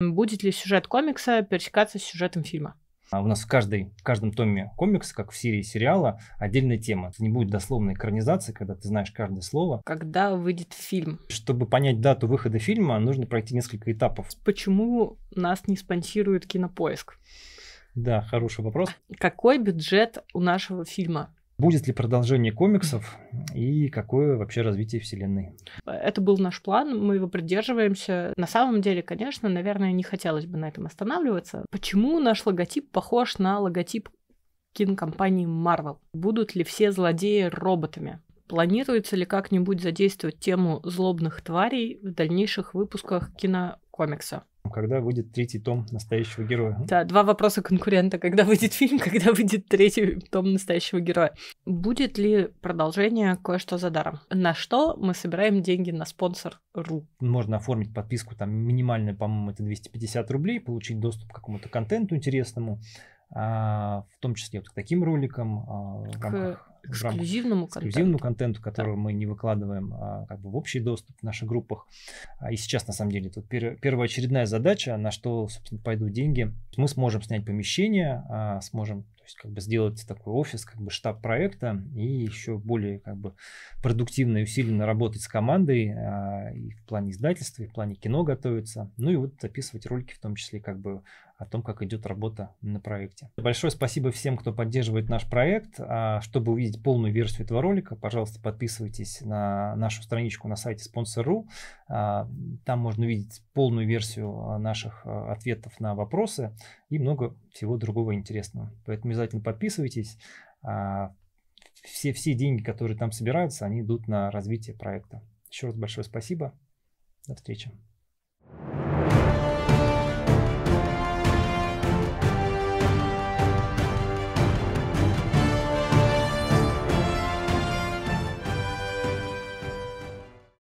Будет ли сюжет комикса пересекаться с сюжетом фильма? А у нас в, каждой, в каждом томе комикса, как в серии сериала, отдельная тема. Это не будет дословной экранизации, когда ты знаешь каждое слово. Когда выйдет фильм? Чтобы понять дату выхода фильма, нужно пройти несколько этапов. Почему нас не спонсирует кинопоиск? Да, хороший вопрос. Какой бюджет у нашего фильма? Будет ли продолжение комиксов и какое вообще развитие вселенной? Это был наш план, мы его придерживаемся. На самом деле, конечно, наверное, не хотелось бы на этом останавливаться. Почему наш логотип похож на логотип кинокомпании Marvel? Будут ли все злодеи роботами? Планируется ли как-нибудь задействовать тему злобных тварей в дальнейших выпусках кинокомикса? Когда выйдет третий том настоящего героя? Да, два вопроса конкурента. Когда выйдет фильм, когда выйдет третий том настоящего героя? Будет ли продолжение «Кое-что за даром»? На что мы собираем деньги на спонсор .ру? Можно оформить подписку, там минимально, по-моему, это 250 рублей, получить доступ к какому-то контенту интересному, а, в том числе вот к таким роликам а, в рамках к эксклюзивному, рамках, эксклюзивному контенту, который да. мы не выкладываем а, как бы в общий доступ в наших группах. А, и сейчас, на самом деле, тут пер, первоочередная задача, на что, собственно, пойдут деньги. Мы сможем снять помещение, а, сможем есть как бы сделать такой офис, как бы штаб проекта и еще более как бы продуктивно и усиленно работать с командой а, и в плане издательства, и в плане кино готовиться. Ну и вот записывать ролики в том числе как бы о том, как идет работа на проекте. Большое спасибо всем, кто поддерживает наш проект. А, чтобы увидеть полную версию этого ролика, пожалуйста, подписывайтесь на нашу страничку на сайте sponsor.ru. А, там можно увидеть полную версию а, наших ответов на вопросы и много всего другого интересного. Поэтому обязательно подписывайтесь. А, все, все деньги, которые там собираются, они идут на развитие проекта. Еще раз большое спасибо. До встречи.